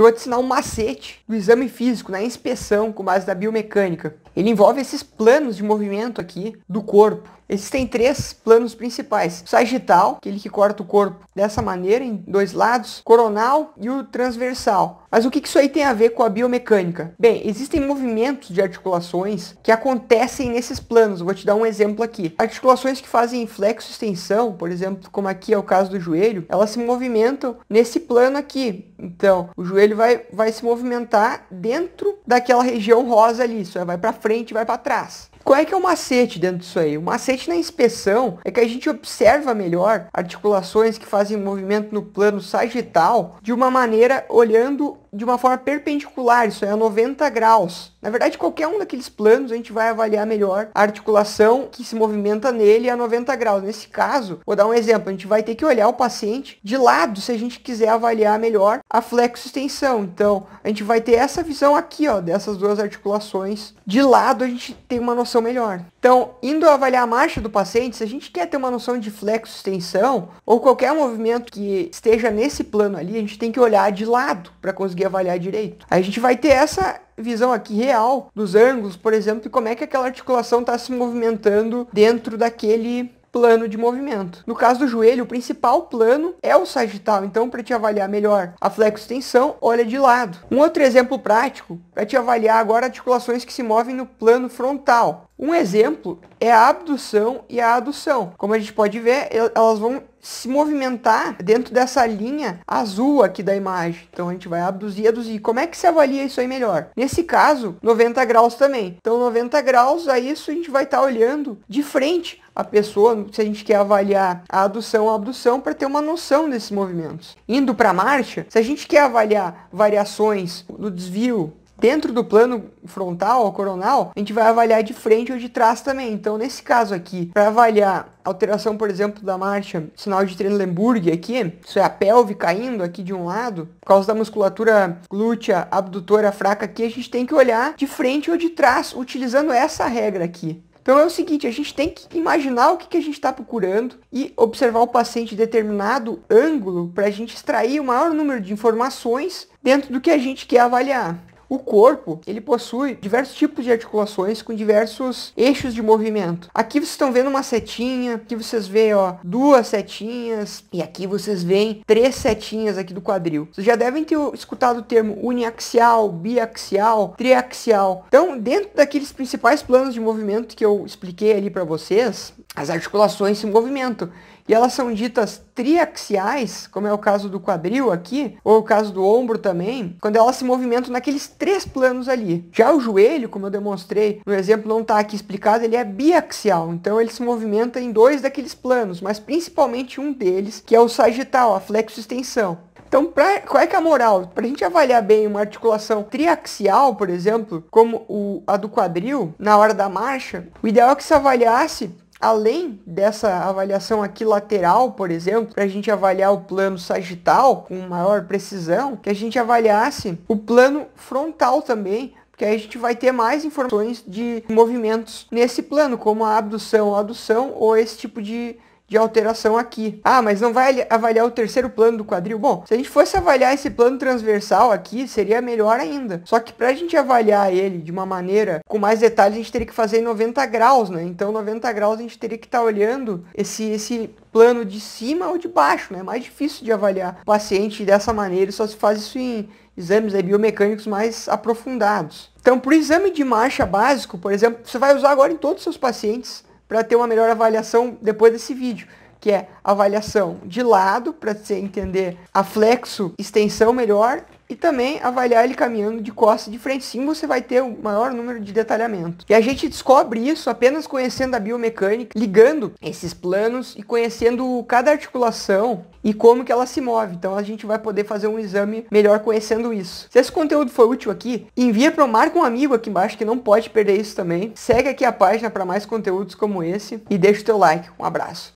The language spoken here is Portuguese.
eu vou te ensinar um macete do exame físico, na inspeção com base da biomecânica. Ele envolve esses planos de movimento aqui do corpo. Existem três planos principais. O sagital, aquele que corta o corpo dessa maneira, em dois lados, coronal e o transversal. Mas o que isso aí tem a ver com a biomecânica? Bem, existem movimentos de articulações que acontecem nesses planos. Vou te dar um exemplo aqui. Articulações que fazem flexo extensão, por exemplo, como aqui é o caso do joelho, elas se movimentam nesse plano aqui. Então, o joelho vai, vai se movimentar dentro daquela região rosa ali. Isso é, vai para frente, vai para trás. Qual é que é o macete dentro disso aí? O macete na inspeção é que a gente observa melhor articulações que fazem movimento no plano sagital de uma maneira olhando de uma forma perpendicular, isso é a 90 graus. Na verdade, qualquer um daqueles planos a gente vai avaliar melhor a articulação que se movimenta nele a 90 graus. Nesse caso, vou dar um exemplo, a gente vai ter que olhar o paciente de lado se a gente quiser avaliar melhor a flexo-extensão. Então, a gente vai ter essa visão aqui, ó, dessas duas articulações. De lado, a gente tem uma noção melhor. Então, indo avaliar a marcha do paciente, se a gente quer ter uma noção de flexo extensão ou qualquer movimento que esteja nesse plano ali, a gente tem que olhar de lado para conseguir avaliar direito. A gente vai ter essa visão aqui real dos ângulos, por exemplo, e como é que aquela articulação está se movimentando dentro daquele plano de movimento. No caso do joelho, o principal plano é o sagital, então para te avaliar melhor a flexo-tensão, olha de lado. Um outro exemplo prático para te avaliar agora articulações que se movem no plano frontal. Um exemplo é a abdução e a adução. Como a gente pode ver, elas vão se movimentar dentro dessa linha azul aqui da imagem. Então a gente vai abduzir, aduzir. Como é que se avalia isso aí melhor? Nesse caso, 90 graus também. Então 90 graus, a isso a gente vai estar tá olhando de frente a pessoa, se a gente quer avaliar a adução, ou abdução, para ter uma noção desses movimentos. Indo para a marcha, se a gente quer avaliar variações do desvio dentro do plano frontal ou coronal, a gente vai avaliar de frente ou de trás também. Então, nesse caso aqui, para avaliar alteração, por exemplo, da marcha, sinal de Trendelenburg aqui, isso é a pelve caindo aqui de um lado, por causa da musculatura glútea abdutora fraca aqui, a gente tem que olhar de frente ou de trás, utilizando essa regra aqui. Então é o seguinte, a gente tem que imaginar o que, que a gente está procurando e observar o paciente em determinado ângulo para a gente extrair o maior número de informações dentro do que a gente quer avaliar. O corpo, ele possui diversos tipos de articulações com diversos eixos de movimento. Aqui vocês estão vendo uma setinha, aqui vocês veem, ó, duas setinhas, e aqui vocês veem três setinhas aqui do quadril. Vocês já devem ter escutado o termo uniaxial, biaxial, triaxial. Então, dentro daqueles principais planos de movimento que eu expliquei ali para vocês, as articulações se movimentam. E elas são ditas triaxiais, como é o caso do quadril aqui, ou o caso do ombro também, quando elas se movimentam naqueles três planos ali. Já o joelho, como eu demonstrei no exemplo, não está aqui explicado, ele é biaxial, então ele se movimenta em dois daqueles planos, mas principalmente um deles, que é o sagital, a flexo-extensão. Então, pra, qual é que é a moral? Para a gente avaliar bem uma articulação triaxial, por exemplo, como o, a do quadril, na hora da marcha, o ideal é que se avaliasse Além dessa avaliação aqui lateral, por exemplo, para a gente avaliar o plano sagital com maior precisão, que a gente avaliasse o plano frontal também, porque aí a gente vai ter mais informações de movimentos nesse plano, como a abdução, adução ou esse tipo de de alteração aqui. Ah, mas não vai avaliar o terceiro plano do quadril? Bom, se a gente fosse avaliar esse plano transversal aqui, seria melhor ainda. Só que para a gente avaliar ele de uma maneira com mais detalhes, a gente teria que fazer em 90 graus, né? Então, 90 graus a gente teria que estar tá olhando esse, esse plano de cima ou de baixo, né? É mais difícil de avaliar o paciente dessa maneira, só se faz isso em exames aí, biomecânicos mais aprofundados. Então, para o exame de marcha básico, por exemplo, você vai usar agora em todos os seus pacientes para ter uma melhor avaliação depois desse vídeo, que é avaliação de lado, para você entender a flexo extensão melhor e também avaliar ele caminhando de costas de frente. Sim, você vai ter o maior número de detalhamento. E a gente descobre isso apenas conhecendo a biomecânica, ligando esses planos e conhecendo cada articulação e como que ela se move. Então a gente vai poder fazer um exame melhor conhecendo isso. Se esse conteúdo foi útil aqui, envia para o Marco um amigo aqui embaixo que não pode perder isso também. Segue aqui a página para mais conteúdos como esse e deixa o teu like. Um abraço.